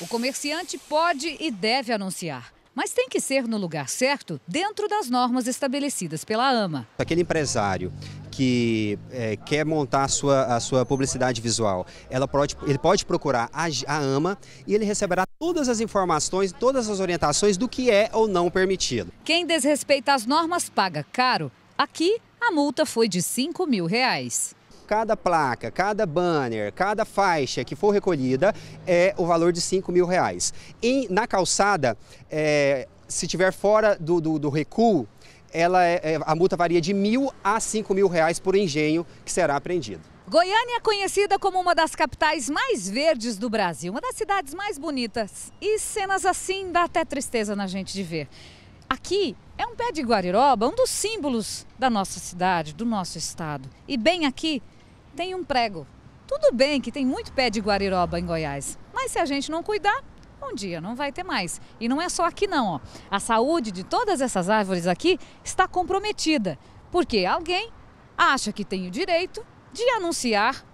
O comerciante pode e deve anunciar, mas tem que ser no lugar certo, dentro das normas estabelecidas pela AMA. Aquele empresário que é, quer montar a sua, a sua publicidade visual, ela pode, ele pode procurar a, a AMA e ele receberá todas as informações, todas as orientações do que é ou não permitido. Quem desrespeita as normas paga caro. Aqui, a multa foi de 5 mil reais cada placa, cada banner, cada faixa que for recolhida é o valor de 5 mil reais. E na calçada, é, se tiver fora do, do, do recuo, ela é, é, a multa varia de mil a cinco mil reais por engenho que será apreendido. Goiânia é conhecida como uma das capitais mais verdes do Brasil, uma das cidades mais bonitas. E cenas assim dá até tristeza na gente de ver. Aqui é um pé de guariroba, um dos símbolos da nossa cidade, do nosso estado. E bem aqui tem um prego. Tudo bem que tem muito pé de guariroba em Goiás, mas se a gente não cuidar, um dia não vai ter mais. E não é só aqui não, ó. A saúde de todas essas árvores aqui está comprometida, porque alguém acha que tem o direito de anunciar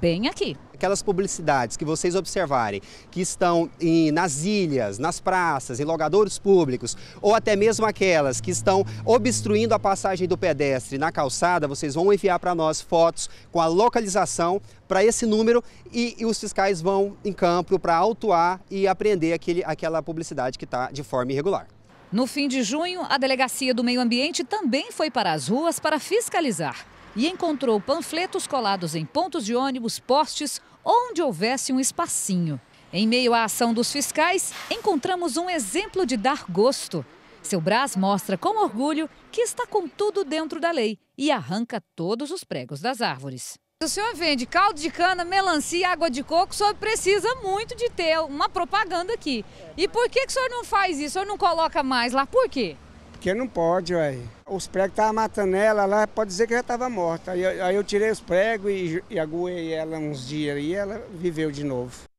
bem aqui. Aquelas publicidades que vocês observarem que estão em, nas ilhas, nas praças, em logradouros públicos, ou até mesmo aquelas que estão obstruindo a passagem do pedestre na calçada, vocês vão enviar para nós fotos com a localização para esse número e, e, os fiscais vão em campo para autuar e apreender aquele, aquela publicidade que está de forma irregular. No fim de junho, a Delegacia do Meio Ambiente também foi para as ruas para fiscalizar e encontrou panfletos colados em pontos de ônibus, postes, onde houvesse um espacinho. Em meio à ação dos fiscais, encontramos um exemplo de dar gosto. Seu Brás mostra com orgulho que está com tudo dentro da lei e arranca todos os pregos das árvores. O senhor vende caldo de cana, melancia, água de coco, o senhor precisa muito de ter uma propaganda aqui. E por que, que o senhor não faz isso? O senhor não coloca mais lá? Por quê? Porque não pode, ué. Os pregos estavam matando ela lá, pode dizer que já estava morta. Aí, aí, eu tirei os pregos e, e aguei ela uns dias e ela viveu de novo.